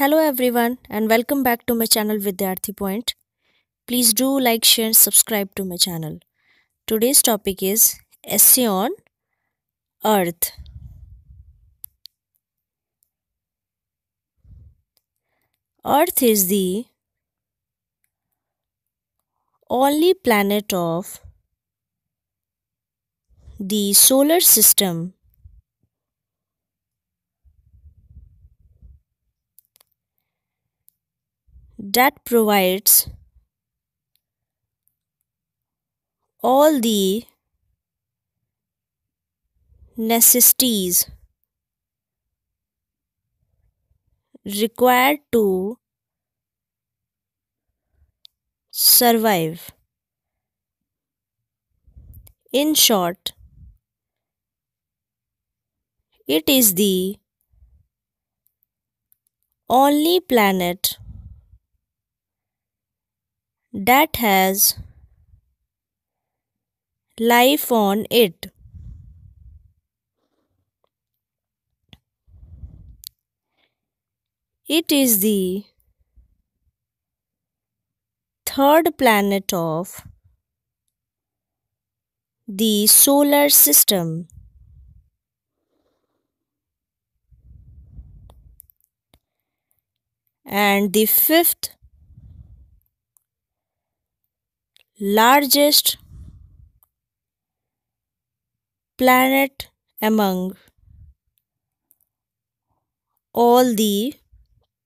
Hello everyone and welcome back to my channel Vidyarthi Point. Please do like, share and subscribe to my channel. Today's topic is Essay on Earth. Earth is the only planet of the solar system that provides all the necessities required to survive. In short, it is the only planet that has life on it. It is the third planet of the solar system. And the fifth largest planet among all the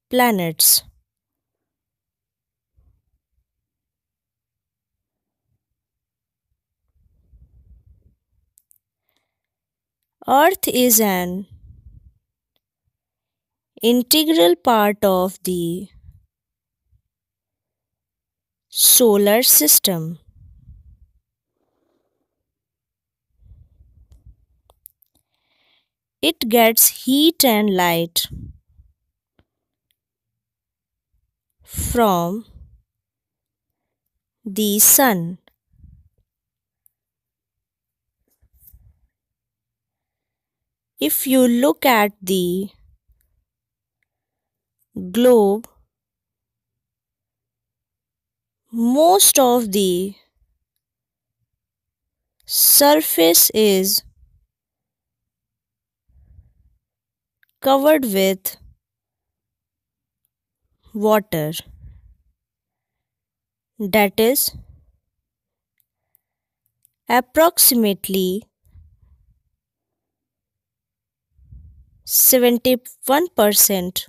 planets. Earth is an integral part of the solar system it gets heat and light from the sun if you look at the globe most of the surface is covered with water that is approximately 71%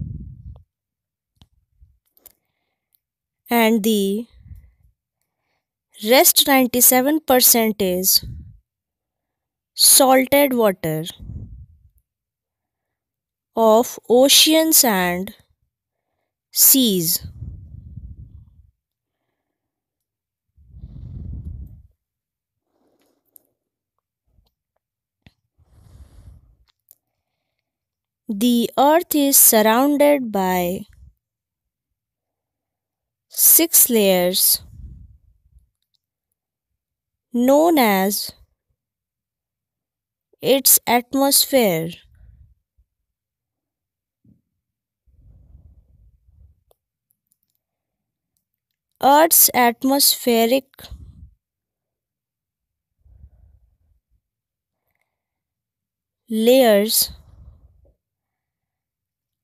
and the rest 97% is salted water of oceans and seas. The earth is surrounded by six layers known as its atmosphere. Earth's atmospheric layers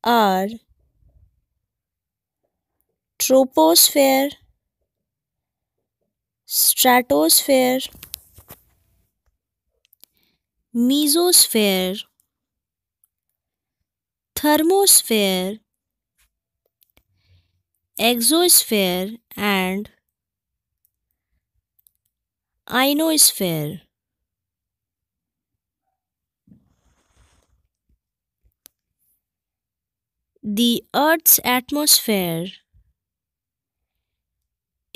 are troposphere stratosphere mesosphere thermosphere exosphere and ionosphere the earth's atmosphere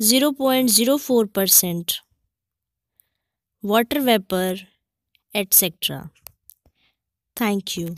0.04%, water vapor, etc. Thank you.